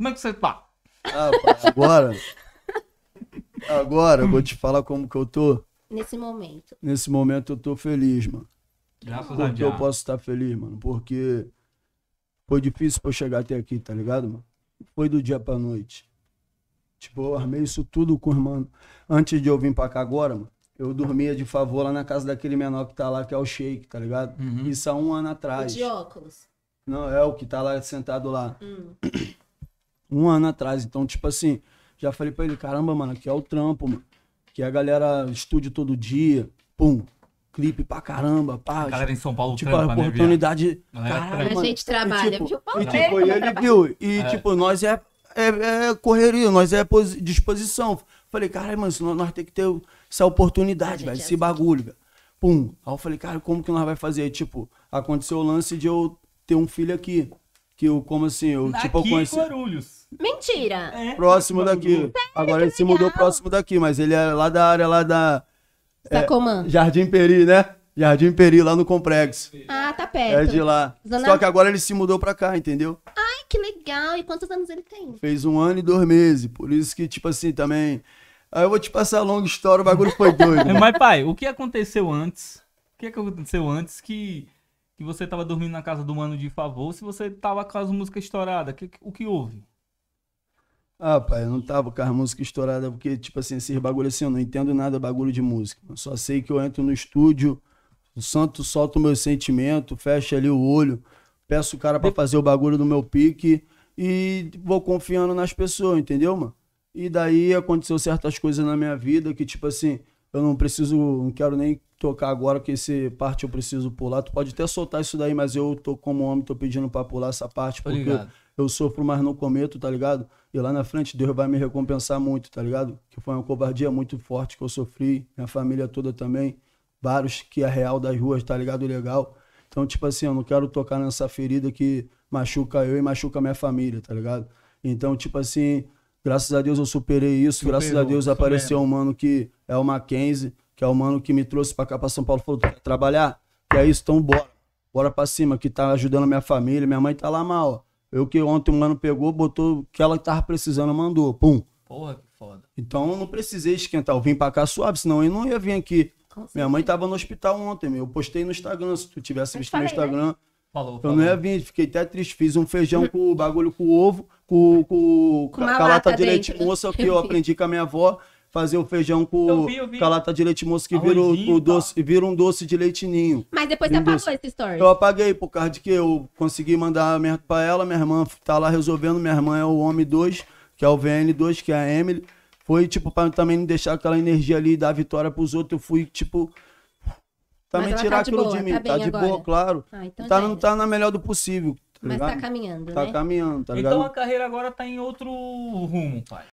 Como é que você tá? Ah, agora. Agora eu vou te falar como que eu tô. Nesse momento. Nesse momento eu tô feliz, mano. Graças Porque a Deus. eu posso estar feliz, mano. Porque foi difícil pra eu chegar até aqui, tá ligado, mano? Foi do dia pra noite. Tipo, eu armei isso tudo com o irmão. Antes de eu vir pra cá agora, mano, eu dormia de favor lá na casa daquele menor que tá lá, que é o Shake, tá ligado? Uhum. Isso há um ano atrás. O de óculos. Não, é o que tá lá sentado lá. Hum. um ano atrás. Então, tipo assim, já falei pra ele, caramba, mano, aqui é o trampo, mano. Que a galera estúdio todo dia, pum, clipe pra caramba, pá. A galera em São Paulo tipo, trampa, né, a oportunidade. Né, a gente trabalha, e, tipo, viu? E, tipo, é, e, é, ele é, viu, e é. tipo, nós é, é, é, correria, nós é disposição. Falei, cara, mano, nós, nós temos que ter essa oportunidade, velho, é esse assim. bagulho, velho. Pum. Aí eu falei, cara, como que nós vai fazer? Tipo, aconteceu o lance de eu ter um filho aqui. Que eu, como assim, eu, Daqui tipo, eu conheci... Guarulhos. Mentira! É. Próximo tá daqui. Agora ele se mudou próximo daqui, mas ele é lá da área lá da. Sacomã. É, Jardim Peri, né? Jardim Peri, lá no complexo. Ah, tá perto. É de lá. Zona... Só que agora ele se mudou pra cá, entendeu? Ai, que legal. E quantos anos ele tem? Fez um ano e dois meses. Por isso que, tipo assim, também. Aí eu vou te passar a longa história, o bagulho foi doido. né? Mas, pai, o que aconteceu antes? O que aconteceu antes que, que você tava dormindo na casa do mano de favor se você tava com as músicas estouradas? Que, o que houve? Ah, pai, eu não tava com as músicas estouradas, porque, tipo assim, esses bagulho assim, eu não entendo nada bagulho de música. Eu só sei que eu entro no estúdio, o santo solta o meu sentimento, fecha ali o olho, peço o cara para fazer o bagulho do meu pique e vou confiando nas pessoas, entendeu, mano? E daí aconteceu certas coisas na minha vida que, tipo assim, eu não preciso, não quero nem tocar agora, porque esse parte eu preciso pular. Tu pode até soltar isso daí, mas eu tô como homem, tô pedindo pra pular essa parte, porque eu, eu sofro, mas não cometo, tá ligado? E lá na frente Deus vai me recompensar muito, tá ligado? Que foi uma covardia muito forte que eu sofri, minha família toda também, vários que é real das ruas, tá ligado? Legal. Então, tipo assim, eu não quero tocar nessa ferida que machuca eu e machuca minha família, tá ligado? Então, tipo assim, Graças a Deus eu superei isso. Superou, graças a Deus apareceu mesmo. um mano que é o Mackenzie, que é o mano que me trouxe pra cá pra São Paulo. Falou, trabalhar? Que é isso, então bora. Bora pra cima, que tá ajudando minha família. Minha mãe tá lá mal. Eu que ontem um mano pegou, botou o que ela tava precisando, mandou. Pum. Porra, que foda. Então eu não precisei esquentar. Eu vim pra cá suave, senão eu não ia vir aqui. Minha mãe tava no hospital ontem, meu. Eu postei no Instagram. Se tu tivesse visto no Instagram, Falou, então, não ia vir, fiquei até triste. Fiz um feijão com o bagulho com ovo, com, com, com calata de leite moça, que eu aprendi com a minha avó. Fazer o feijão com eu vi, eu calata de leite moça, que vira, o doce, vira um doce de leite ninho. Mas depois você apagou essa história. Eu apaguei, por causa de que eu consegui mandar merda pra ela. Minha irmã tá lá resolvendo. Minha irmã é o Homem 2, que é o VN2, que é a Emily. Foi, tipo, pra também não deixar aquela energia ali dar vitória pros outros. Eu fui, tipo, também tirar tá aquilo de, boa, de mim. Tá, tá de agora. boa, claro. Ah, então tá, não é. tá na melhor do possível. Tá Mas tá ligado? tá caminhando. Tá né? caminhando, tá então ligado? Então a carreira agora tá em outro rumo, pai.